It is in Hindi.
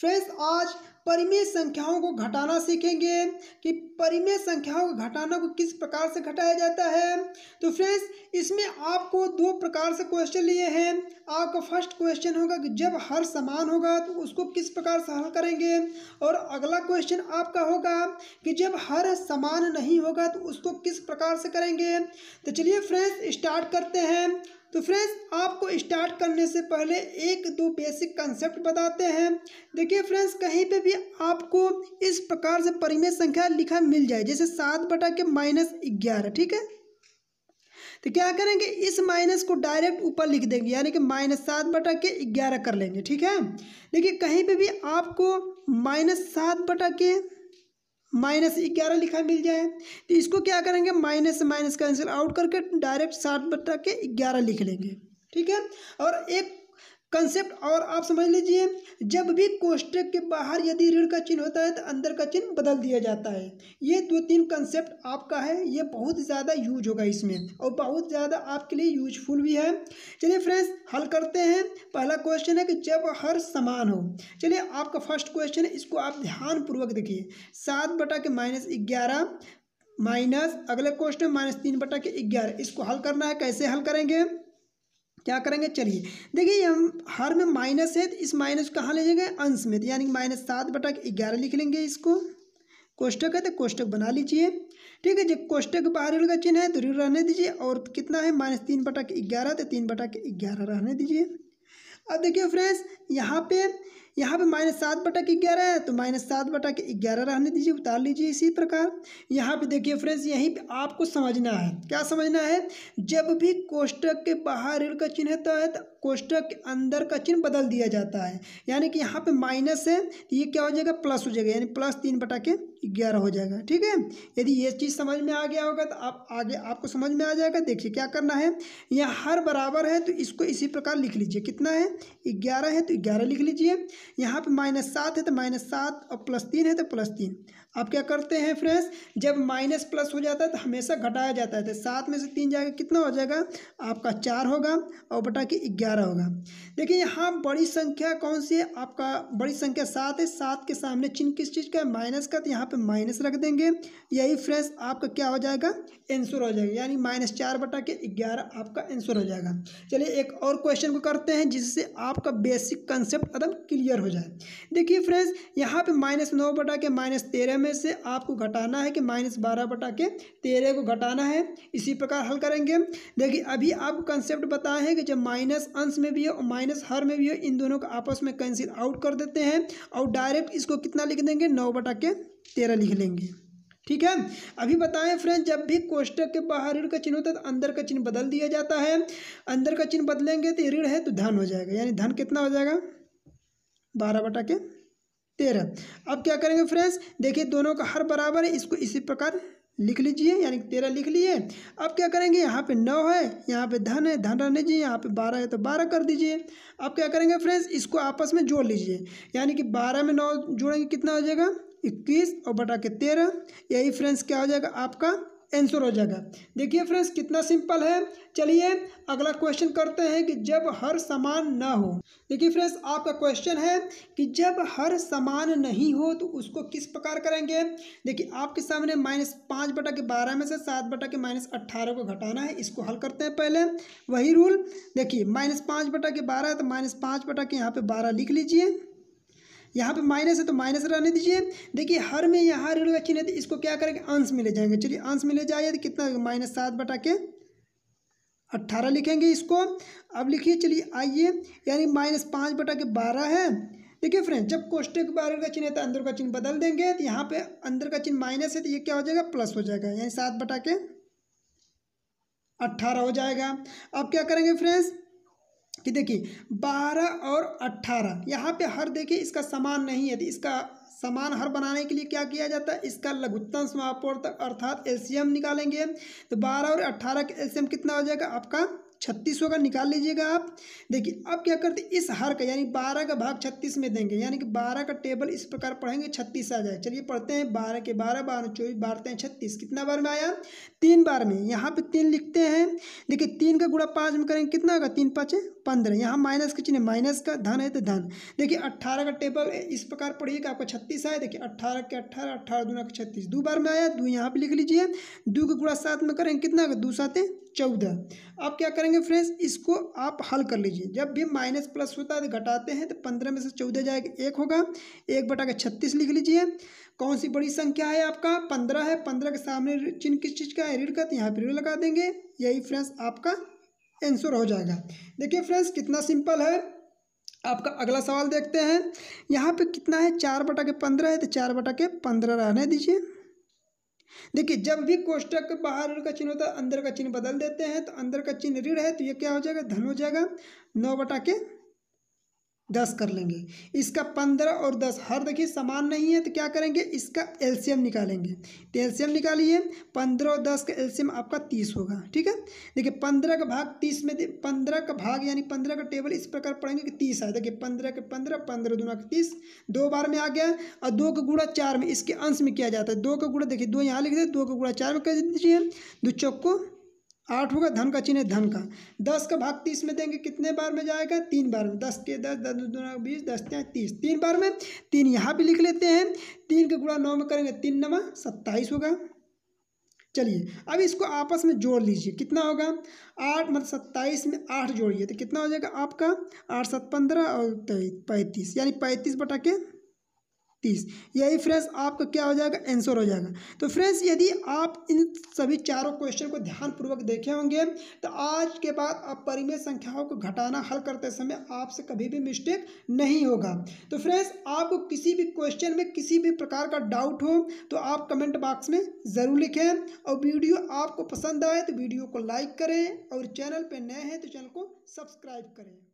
फ्रेंड्स आज परिमेय संख्याओं को घटाना सीखेंगे कि परिमेय संख्याओं को घटाना को किस प्रकार से घटाया जाता है तो फ्रेंड्स इसमें आपको दो प्रकार से क्वेश्चन लिए हैं आपका फर्स्ट क्वेश्चन होगा कि जब हर समान होगा तो उसको किस प्रकार से हल करेंगे और अगला क्वेश्चन आपका होगा कि जब हर समान नहीं होगा तो उसको किस प्रकार से करेंगे तो चलिए फ्रेंड्स स्टार्ट करते हैं तो फ्रेंड्स आपको स्टार्ट करने से पहले एक दो बेसिक कंसेप्ट बताते हैं देखिए देखिए फ्रेंड्स कहीं पे भी आपको इस प्रकार से परिमेय संख्या लिखा मिल जाए जैसे सात बटा के माइनस ग्यारह ठीक है तो क्या करेंगे इस माइनस को डायरेक्ट ऊपर लिख देंगे यानी कि माइनस सात बटा के ग्यारह कर लेंगे ठीक है देखिए कहीं पे भी आपको माइनस सात बटा के माइनस ग्यारह लिखा मिल जाए तो इसको क्या करेंगे माइनस माइनस कैंसिल आउट करके डायरेक्ट सात बटा के ग्यारह लिख लेंगे ठीक है और एक कंसेप्ट और आप समझ लीजिए जब भी कोष्टक के बाहर यदि ऋण का चिन्ह होता है तो अंदर का चिन्ह बदल दिया जाता है ये दो तीन कंसेप्ट आपका है ये बहुत ज़्यादा यूज होगा इसमें और बहुत ज़्यादा आपके लिए यूजफुल भी है चलिए फ्रेंड्स हल करते हैं पहला क्वेश्चन है कि जब हर समान हो चलिए आपका फर्स्ट क्वेश्चन है इसको आप ध्यानपूर्वक देखिए सात बटा के माइनस ग्यारह माइनस अगले क्वेश्चन माइनस तीन बटा के ग्यारह इसको हल करना है कैसे हल करेंगे क्या करेंगे चलिए देखिए हम हर में माइनस है तो इस माइनस को कहाँ ले जाएंगे अंश में तो यानी कि माइनस सात बटा ग्यारह लिख लेंगे इसको कोष्टक है तो कोष्टक बना लीजिए ठीक है जब कोष्टक बाहर का चिन्ह है तो रहने दीजिए और कितना है माइनस तीन बटा ग्यारह तो तीन बटा ग्यारह रहने दीजिए अब देखिए फ्रेंड्स यहाँ पे यहाँ पे माइनस सात बटा के ग्यारह है तो माइनस सात बटा के ग्यारह रहने दीजिए उतार लीजिए इसी प्रकार यहाँ पे देखिए फ्रेंड्स यहीं पे आपको समझना है क्या समझना है जब भी कोष्टक के बाहर ऋण का चिन्ह होता है तो कोष्टक के अंदर का चिन्ह बदल दिया जाता है यानी कि यहाँ पे माइनस है तो ये क्या हो जाएगा प्लस हो जाएगा यानी प्लस तीन बटा के ग्यारह हो जाएगा ठीक है यदि ये चीज़ समझ में आ गया होगा तो आप आगे आपको समझ में आ जाएगा देखिए क्या करना है यहाँ हर बराबर है तो इसको इसी प्रकार लिख लीजिए कितना है ग्यारह है तो ग्यारह लिख लीजिए यहाँ पर माइनस सात है तो माइनस सात और प्लस तीन है तो प्लस तीन अब क्या करते हैं फ्रेंड्स जब माइनस प्लस हो जाता है तो हमेशा घटाया जाता है तो सात में से तीन जाएगा कितना हो जाएगा आपका चार होगा और बटा के ग्यारह होगा देखिए यहाँ बड़ी संख्या कौन सी है आपका बड़ी संख्या सात है सात के सामने चिन्ह किस चीज़ का है माइनस का तो यहाँ पर माइनस रख देंगे यही फ्रेंड्स आपका क्या हो जाएगा एंसर हो जाएगा यानी माइनस चार बटा के ग्यारह आपका एंसर हो जाएगा चलिए एक और क्वेश्चन को करते हैं जिससे आपका बेसिक कंसेप्ट एकदम क्लियर हो जाए देखिए फ्रेंड्स यहाँ पे माइनस नौ बटा के माइनस तेरह में से आपको घटाना है कि माइनस बारह बटा के तेरह को घटाना है इसी प्रकार हल करेंगे देखिए अभी आपको कंसेप्ट बताए हैं कि जब माइनस अंश में भी हो और माइनस हर में भी हो इन दोनों को आपस में कैंसिल आउट कर देते हैं और डायरेक्ट इसको कितना लिख देंगे नौ बटा के तेरह लिख लेंगे ठीक है अभी बताएं फ्रेंड जब भी कोष्टक के बाहर ऋण का चिन्ह होता है तो अंदर का चिन्ह बदल दिया जाता है अंदर का चिन्ह बदलेंगे तो ऋण है तो धन हो जाएगा यानी धन कितना हो जाएगा बारह बटा के तेरह अब क्या करेंगे फ्रेंड्स देखिए दोनों का हर बराबर है इसको इसी प्रकार लिख लीजिए यानी तेरह लिख लिए अब क्या करेंगे यहाँ पे नौ है यहाँ पे धन है धन रहने दीजिए यहाँ पे बारह है तो बारह कर दीजिए अब क्या करेंगे फ्रेंड्स इसको आपस में जोड़ लीजिए यानी कि बारह में नौ जोड़ेंगे कितना हो जाएगा इक्कीस और बटा के तेरह यही फ्रेंड्स क्या हो जाएगा आपका आंसर हो जाएगा देखिए फ्रेंड्स कितना सिंपल है चलिए अगला क्वेश्चन करते हैं कि जब हर समान ना हो देखिए फ्रेंड्स आपका क्वेश्चन है कि जब हर समान नहीं हो तो उसको किस प्रकार करेंगे देखिए आपके सामने माइनस पाँच बटा के बारह में से सात बटा के माइनस अट्ठारह को घटाना है इसको हल करते हैं पहले वही रूल देखिए माइनस पाँच बटा के बारह तो माइनस पाँच बटा के यहाँ पर बारह लिख लीजिए यहाँ पे माइनस है तो माइनस रहने दीजिए देखिए हर में यहाँ ऋण का चिन्ह है इसको क्या करेंगे अंश मिले जाएंगे चलिए अंश मिले जाइए तो कितना माइनस सात बटा के अट्ठारह लिखेंगे इसको अब लिखिए चलिए आइए यानी माइनस पाँच बटा के बारह है देखिए फ्रेंड जब कोष्टक के बाहर का चिन्ह है तो अंदर का चिन्ह बदल देंगे तो यहाँ पे अंदर का चिन्ह माइनस है तो ये क्या हो जाएगा प्लस हो जाएगा यानी सात बटा के अट्ठारह हो जाएगा अब क्या करेंगे फ्रेंड्स कि देखिए बारह और अट्ठारह यहाँ पे हर देखिए इसका समान नहीं है इसका समान हर बनाने के लिए क्या किया जाता है इसका लघुत्तम समापोर्त अर्थात एलसीएम निकालेंगे तो बारह और अट्ठारह का एलसीएम कितना हो जाएगा आपका छत्तीस होगा निकाल लीजिएगा आप देखिए अब क्या करते इस हर का यानी बारह का भाग छत्तीस में देंगे यानी कि बारह का टेबल इस प्रकार पढ़ेंगे छत्तीस आ जाए चलिए पढ़ते हैं बारह के बारह बारह चौबीस बारह हैं छत्तीस कितना बार में आया तीन बार में यहाँ पे तीन लिखते हैं देखिए तीन का गुड़ा पाँच में करेंगे कितना होगा तीन पाँच पंद्रह यहाँ माइनस का चिन्ह माइनस का धन है तो धन देखिए अट्ठारह का टेबल इस प्रकार पढ़िए कि आपका छत्तीस आया देखिए अट्ठारह के अट्ठारह अट्ठारह दो का छत्तीस दो बार में आया दो यहाँ पर लिख लीजिए दो का गुड़ा सात में करेंगे कितना का दो सात चौदह अब क्या करेंगे फ्रेंड्स इसको आप हल कर लीजिए जब भी माइनस प्लस होता है तो घटाते हैं तो पंद्रह में से चौदह जाएगा एक होगा एक बटा के छत्तीस लिख लीजिए कौन सी बड़ी संख्या है आपका पंद्रह है पंद्रह के सामने चिन्ह किस चीज़ का है ऋण का तो यहाँ पर ऋण लगा देंगे यही फ्रेंड्स आपका आंसर हो जाएगा देखिए फ्रेंड्स कितना सिंपल है आपका अगला सवाल देखते हैं यहाँ पे कितना है चार बटा के पंद्रह है तो चार बटा के पंद्रह रहने दीजिए देखिए जब भी कोष्टक बाहर का चिन्ह होता है अंदर का चिन्ह बदल देते हैं तो अंदर का चिन्ह ऋण है तो ये क्या हो जाएगा धन हो जाएगा नौ बटा के दस कर लेंगे इसका पंद्रह और दस हर देखिए समान नहीं है तो क्या करेंगे इसका एल्शियम निकालेंगे तो एल्शियम निकालिए पंद्रह और दस का एल्शियम आपका तीस होगा ठीक है देखिए पंद्रह का भाग तीस में पंद्रह का भाग यानी पंद्रह का टेबल इस प्रकार पढ़ेंगे कि तीस आए देखिए पंद्रह के पंद्रह पंद्रह दोनों का तीस दो बार में आ गया और दो का गुड़ा चार में इसके अंश में किया जाता है दो का गुड़ा देखिए दो यहाँ लिख दे दो का गुड़ा चार में कर दीजिए दो चौक को आठ होगा धन का चिन्ह धन का दस का भाग तीस में देंगे कितने बार में जाएगा तीन बार में दस के दस दस दूना बीस दस तीन तीस तीन बार में तीन यहाँ भी लिख लेते हैं तीन का गुणा नौ में करेंगे तीन नवा सत्ताईस होगा चलिए अब इसको आपस में जोड़ लीजिए कितना होगा आठ मतलब सत्ताईस में आठ जोड़िए तो कितना हो जाएगा आपका आठ सात पंद्रह और पैंतीस यानी पैंतीस बटा के तीस यही फ्रेंड्स आपका क्या हो जाएगा आंसर हो जाएगा तो फ्रेंड्स यदि आप इन सभी चारों क्वेश्चन को ध्यानपूर्वक देखे होंगे तो आज के बाद आप परिमेय संख्याओं को घटाना हल करते समय आपसे कभी भी मिस्टेक नहीं होगा तो फ्रेंड्स आपको किसी भी क्वेश्चन में किसी भी प्रकार का डाउट हो तो आप कमेंट बॉक्स में ज़रूर लिखें और वीडियो आपको पसंद आए तो वीडियो को लाइक करें और चैनल पर नए हैं तो चैनल को सब्सक्राइब करें